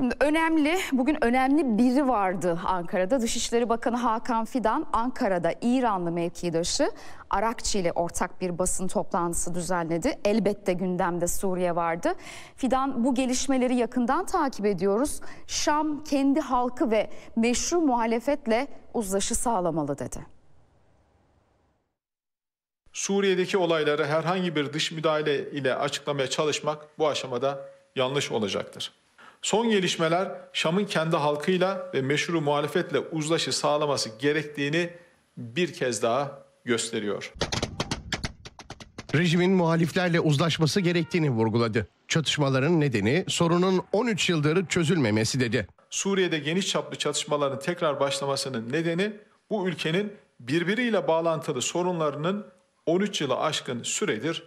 Şimdi önemli, bugün önemli biri vardı Ankara'da. Dışişleri Bakanı Hakan Fidan Ankara'da İranlı mevkidaşı Arakçı ile ortak bir basın toplantısı düzenledi. Elbette gündemde Suriye vardı. Fidan bu gelişmeleri yakından takip ediyoruz. Şam kendi halkı ve meşru muhalefetle uzlaşı sağlamalı dedi. Suriye'deki olayları herhangi bir dış müdahale ile açıklamaya çalışmak bu aşamada yanlış olacaktır. Son gelişmeler Şam'ın kendi halkıyla ve meşru muhalefetle uzlaşı sağlaması gerektiğini bir kez daha gösteriyor. Rejimin muhaliflerle uzlaşması gerektiğini vurguladı. Çatışmaların nedeni sorunun 13 yıldır çözülmemesi dedi. Suriye'de geniş çaplı çatışmaların tekrar başlamasının nedeni bu ülkenin birbiriyle bağlantılı sorunlarının 13 yılı aşkın süredir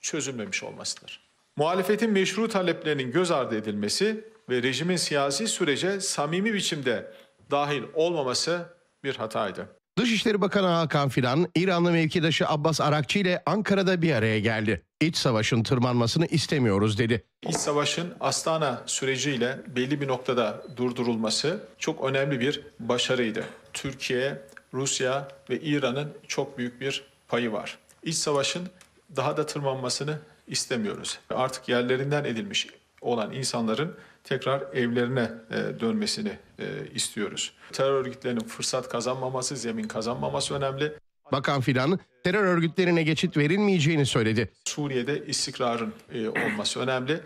çözülmemiş olmasıdır. Muhalefetin meşru taleplerinin göz ardı edilmesi ve rejimin siyasi sürece samimi biçimde dahil olmaması bir hataydı. Dışişleri Bakanı Hakan Fidan, İranlı mevkidaşı Abbas Arakçı ile Ankara'da bir araya geldi. İç savaşın tırmanmasını istemiyoruz dedi. İç savaşın Astana süreciyle belli bir noktada durdurulması çok önemli bir başarıydı. Türkiye, Rusya ve İran'ın çok büyük bir payı var. İç savaşın daha da tırmanmasını istemiyoruz. Artık yerlerinden edilmiş olan insanların tekrar evlerine e, dönmesini e, istiyoruz. Terör örgütlerinin fırsat kazanmaması, zemin kazanmaması önemli. Bakan Filan, terör örgütlerine geçit verilmeyeceğini söyledi. Suriye'de istikrarın e, olması önemli.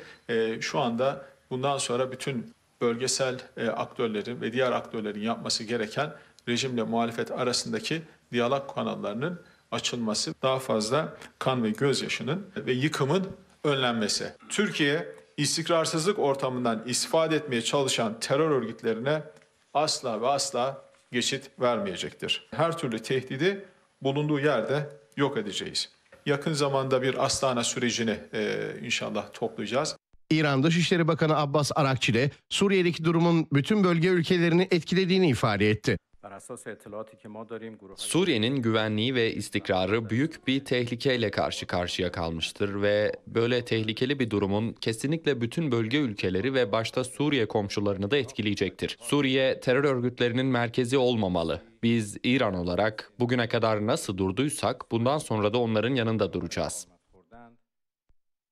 Şu anda bundan sonra bütün bölgesel aktörlerin ve diğer aktörlerin yapması gereken rejimle muhalefet arasındaki diyalog kanallarının açılması, daha fazla kan ve gözyaşının ve yıkımın önlenmesi. Türkiye istikrarsızlık ortamından istifade etmeye çalışan terör örgütlerine asla ve asla geçit vermeyecektir. Her türlü tehdidi bulunduğu yerde yok edeceğiz. Yakın zamanda bir Astana sürecini e, inşallah toplayacağız. İran Dışişleri Bakanı Abbas Arakçı ile Suriye'deki durumun bütün bölge ülkelerini etkilediğini ifade etti. Suriye'nin güvenliği ve istikrarı büyük bir tehlikeyle karşı karşıya kalmıştır ve böyle tehlikeli bir durumun kesinlikle bütün bölge ülkeleri ve başta Suriye komşularını da etkileyecektir. Suriye terör örgütlerinin merkezi olmamalı. Biz İran olarak bugüne kadar nasıl durduysak bundan sonra da onların yanında duracağız.